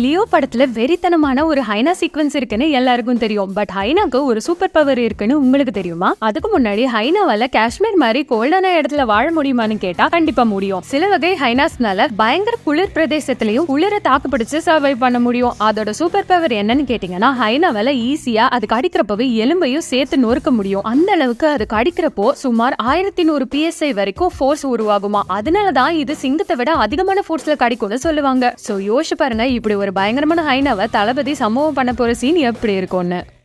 Leo படத்துல வெறித்தனமான ஒரு ஹைனா சீக்வன்ஸ் இருக்குன்னு எல்லாருக்கும் தெரியும் பட் ஹைனாக்கு ஒரு சூப்பர் பவர் இருக்குன்னு உங்களுக்கு தெரியுமா அதுக்கு முன்னாடி ஹைனாவால காஷ்மீர் மாதிரி கோல்டான இடத்துல வாழ முடியுமான்னு கேட்டா கண்டிப்பா முடியும் சில வகை ஹைனாஸ்னால பயங்கர குளிர் பிரதேசத்திலயும் குளிர தாக்கு பிடிச்சு சர்வை பண்ண முடியும் அதோட சூப்பர் பவர் என்னன்னு கேட்டீங்கன்னா ஹைனாவால ஈஸியா அது கடிக்கிறப்பவே எலும்பையும் சேர்த்து நொறுக்க முடியும் அந்த அளவுக்கு அது கடிக்கிறப்போ சுமார் ஆயிரத்தி நூறு பிஎஸ்ஐ வரைக்கும் ஃபோர்ஸ் உருவாகுமா அதனாலதான் இது சிங்கத்தை விட அதிகமான போர்ஸ்ல கடிக்கும்னு சொல்லுவாங்க சோ யோசிச்சு பாருங்க இப்படி ஒரு பயங்கரமான ஹைனாவை தளபதி சம்பவம் பண்ண போற சீன் எப்படி இருக்கும்னு